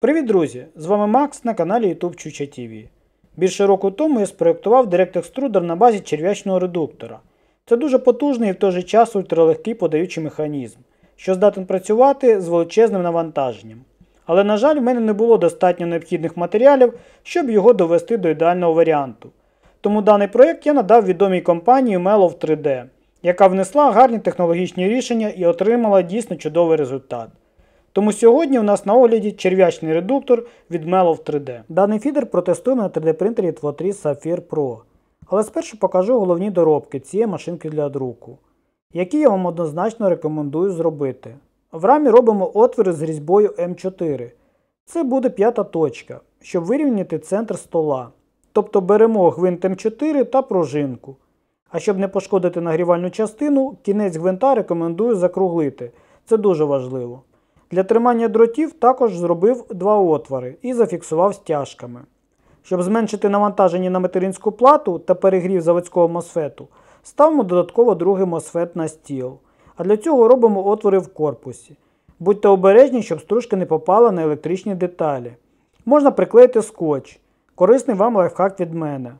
Привіт, друзі! З вами Макс на каналі YouTube Чуча TV. Більше року тому я спроєктував директ-екструдер на базі черв'ячного редуктора. Це дуже потужний і в той же час ультралегкий подаючий механізм, що здатен працювати з величезним навантаженням. Але, на жаль, в мене не було достатньо необхідних матеріалів, щоб його довести до ідеального варіанту. Тому даний проєкт я надав відомій компанії Melov 3D, яка внесла гарні технологічні рішення і отримала дійсно чудовий результат. Тому сьогодні у нас на огляді черв'ячний редуктор від Melov 3D. Даний фідер протестуємо на 3D принтері 23 Sapphire Pro. Але спершу покажу головні доробки цієї машинки для друку, які я вам однозначно рекомендую зробити. В рамі робимо отвори з різьбою М4. Це буде п'ята точка, щоб вирівняти центр стола. Тобто беремо гвинт М4 та пружинку. А щоб не пошкодити нагрівальну частину, кінець гвинта рекомендую закруглити. Це дуже важливо. Для тримання дротів також зробив два отвори і зафіксував стяжками. Щоб зменшити навантаження на материнську плату та перегрів заводського мосфету, ставимо додатково другий мосфет на стіл. А для цього робимо отвори в корпусі. Будьте обережні, щоб стружка не попала на електричні деталі. Можна приклеїти скотч, корисний вам лайфхак від мене.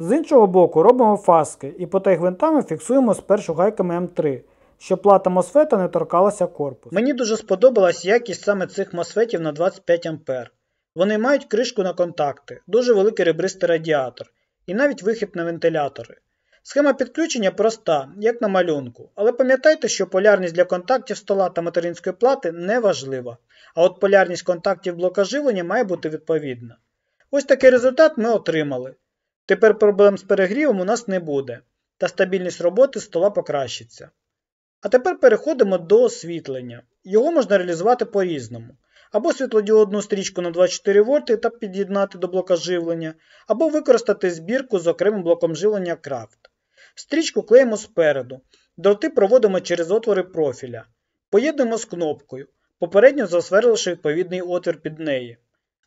З іншого боку, робимо фаски і по тих гвинтами фіксуємо спершу гайками М3, щоб плата мосфета не торкалася корпусу. Мені дуже сподобалась якість саме цих мосфетів на 25 А. Вони мають кришку на контакти, дуже великий ребристий радіатор і навіть вихід на вентилятори. Схема підключення проста, як на малюнку, але пам'ятайте, що полярність для контактів стола та материнської плати не важлива, а от полярність контактів блока живлення має бути відповідна. Ось такий результат ми отримали. Тепер проблем з перегрівом у нас не буде, та стабільність роботи стола покращиться. А тепер переходимо до освітлення. Його можна реалізувати по-різному. Або світлодіодну стрічку на 24 вольти та під'єднати до блока живлення, або використати збірку з окремим блоком живлення крафт. Стрічку клеїмо спереду. Дроти проводимо через отвори профіля. Поєднуємо з кнопкою, попередньо засверливши відповідний отвір під неї.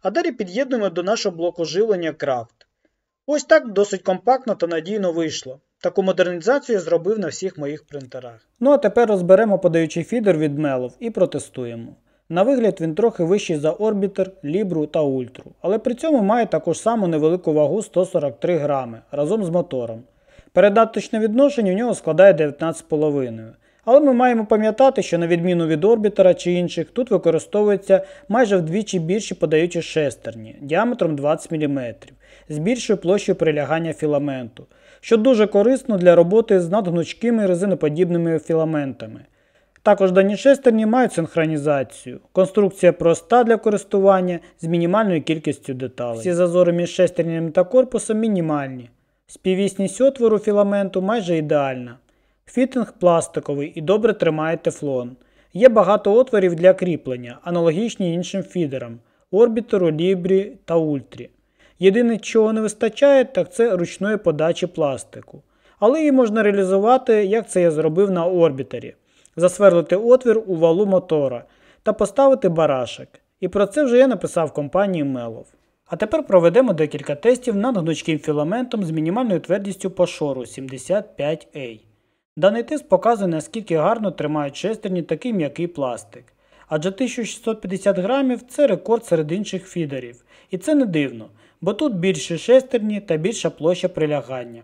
А далі під'єднуємо до нашого блоку живлення крафт. Ось так досить компактно та надійно вийшло. Таку модернізацію зробив на всіх моїх принтерах. Ну а тепер розберемо подаючий фідер від Melov і протестуємо. На вигляд він трохи вищий за орбітер, лібру та ультру, але при цьому має також саму невелику вагу 143 грами разом з мотором. Передаточне відношення в нього складає 19,5. Але ми маємо пам'ятати, що на відміну від орбітера чи інших, тут використовуються майже вдвічі більші подаючі шестерні діаметром 20 мм з більшою площею прилягання філаменту що дуже корисно для роботи з надгнучкими резиноподібними філаментами. Також дані шестерні мають синхронізацію. Конструкція проста для користування з мінімальною кількістю деталей. Всі зазори між шестернями та корпусом мінімальні. Співісність отвору філаменту майже ідеальна. Фітинг пластиковий і добре тримає тефлон. Є багато отворів для кріплення, аналогічні іншим фідерам орбітеру, лібрі та ультрі. Єдине, чого не вистачає, так це ручної подачі пластику. Але її можна реалізувати, як це я зробив на орбітері, засверлити отвір у валу мотора та поставити барашек. І про це вже я написав компанії Melov. А тепер проведемо декілька тестів над гнучким філаментом з мінімальною твердістю по шору 75A. Даний тест показує наскільки гарно тримають шестерні такий м'який пластик. Адже 1650 грамів це рекорд серед інших фідерів. І це не дивно, бо тут більше шестерні та більша площа прилягання.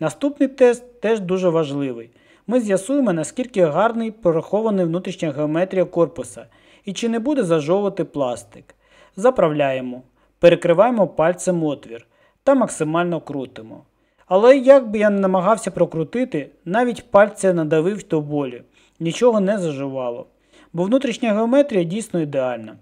Наступний тест теж дуже важливий. Ми з'ясуємо, наскільки гарний порахований внутрішня геометрія корпуса і чи не буде зажовувати пластик. Заправляємо, перекриваємо пальцем отвір та максимально крутимо. Але як би я не намагався прокрутити, навіть пальця надавив до болі, нічого не заживало. Бо внутрішня геометрія дійсно ідеальна.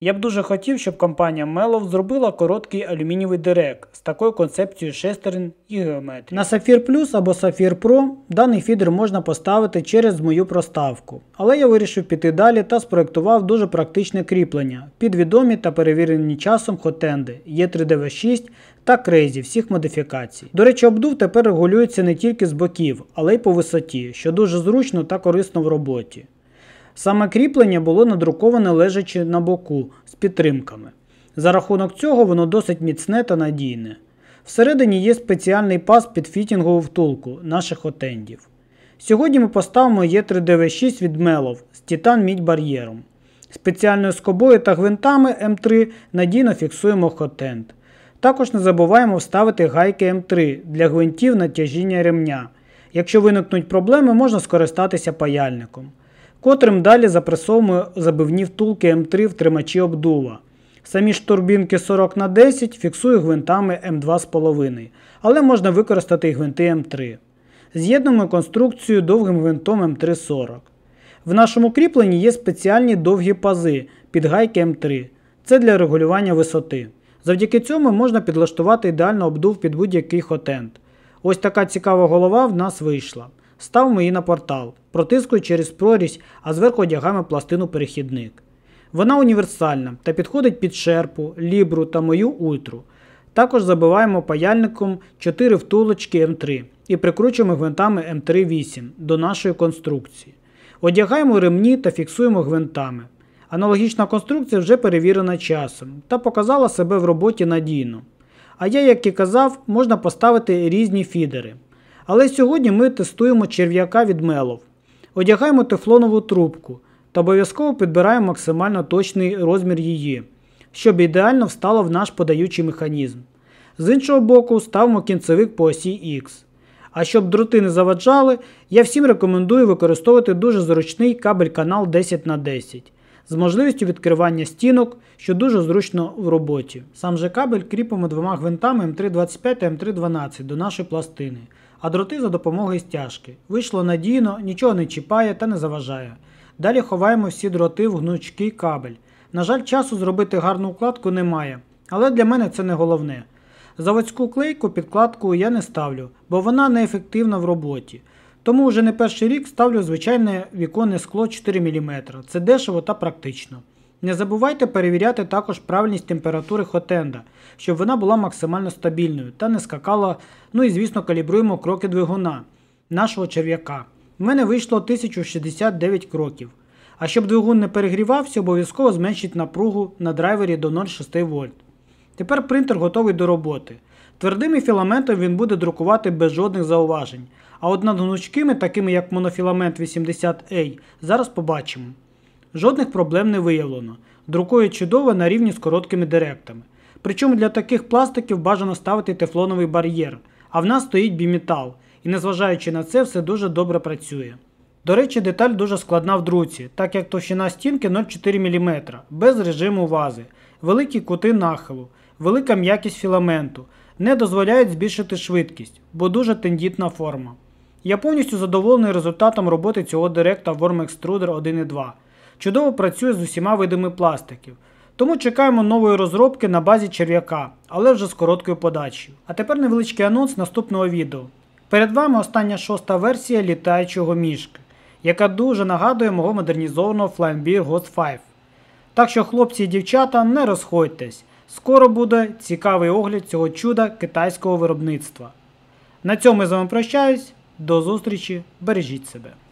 Я б дуже хотів, щоб компанія Melov зробила короткий алюмінієвий дирек з такою концепцією шестерин і геометрії. На Sapphire Plus або Sapphire Pro даний фідер можна поставити через мою проставку, але я вирішив піти далі та спроектував дуже практичне кріплення під відомі та перевірені часом хотенди E3DV6 та Crazy всіх модифікацій. До речі, обдув тепер регулюється не тільки з боків, але й по висоті, що дуже зручно та корисно в роботі. Саме кріплення було надруковане лежачи на боку з підтримками. За рахунок цього воно досить міцне та надійне. Всередині є спеціальний пас під фітінгову втулку наших отендів. Сьогодні ми поставимо е 3 dv 6 від Мелов з титан мідь бар'єром. Спеціальною скобою та гвинтами М3 надійно фіксуємо хотенд. Також не забуваємо вставити гайки М3 для гвинтів на тяжіння ремня. Якщо виникнуть проблеми, можна скористатися паяльником котрим далі запресовуємо забивні втулки М3 в тримачі обдува. Самі ж турбінки 40 на 10 фіксую гвинтами М2,5, але можна використати і гвинти М3. З'єднуємо конструкцію довгим гвинтом М340. В нашому кріпленні є спеціальні довгі пази під гайки М3. Це для регулювання висоти. Завдяки цьому можна підлаштувати ідеально обдув під будь-який хотент. Ось така цікава голова в нас вийшла. Ставимо її на портал, протискую через прорізь, а зверху одягаємо пластину перехідник. Вона універсальна та підходить під шерпу, лібру та мою ультру. Також забиваємо паяльником 4 втулочки М3 і прикручуємо гвинтами М3-8 до нашої конструкції. Одягаємо ремні та фіксуємо гвинтами. Аналогічна конструкція вже перевірена часом та показала себе в роботі надійно. А я, як і казав, можна поставити різні фідери. Але сьогодні ми тестуємо черв'яка від мелов. Одягаємо тефлонову трубку та обов'язково підбираємо максимально точний розмір її, щоб ідеально встала в наш подаючий механізм. З іншого боку, ставимо кінцевик по осі X. А щоб дроти не заваджали, я всім рекомендую використовувати дуже зручний кабель канал 10х10 з можливістю відкривання стінок, що дуже зручно в роботі. Сам же кабель кріпимо двома гвинтами М325 та М312 до нашої пластини, а дроти за допомогою стяжки. Вийшло надійно, нічого не чіпає та не заважає. Далі ховаємо всі дроти в гнучкий кабель. На жаль, часу зробити гарну укладку немає, але для мене це не головне. Заводську клейку підкладку я не ставлю, бо вона неефективна в роботі. Тому вже не перший рік ставлю звичайне віконне скло 4 мм. Це дешево та практично. Не забувайте перевіряти також правильність температури хотенда, щоб вона була максимально стабільною та не скакала. Ну і звісно, калібруємо кроки двигуна нашого черв'яка. У мене вийшло 1069 кроків. А щоб двигун не перегрівався, обов'язково зменшить напругу на драйвері до 0,6 В. Тепер принтер готовий до роботи. Твердими філаментом він буде друкувати без жодних зауважень. А от над гнучкими, такими як монофіламент 80A, зараз побачимо. Жодних проблем не виявлено. Друкує чудово на рівні з короткими директами. Причому для таких пластиків бажано ставити тефлоновий бар'єр, а в нас стоїть біметал, і незважаючи на це, все дуже добре працює. До речі, деталь дуже складна в друці, так як товщина стінки 0,4 мм, без режиму вази, великі кути нахилу, велика м'якість філаменту не дозволяють збільшити швидкість, бо дуже тендітна форма. Я повністю задоволений результатом роботи цього директа Worm Extruder 1.2. Чудово працює з усіма видами пластиків. Тому чекаємо нової розробки на базі черв'яка, але вже з короткою подачею. А тепер невеличкий анонс наступного відео. Перед вами остання шоста версія літаючого мішки, яка дуже нагадує мого модернізованого Flying Ghost 5. Так що, хлопці і дівчата, не розходьтесь. Скоро буде цікавий огляд цього чуда китайського виробництва. На цьому я з вами прощаюсь. До зустрічі. Бережіть себе.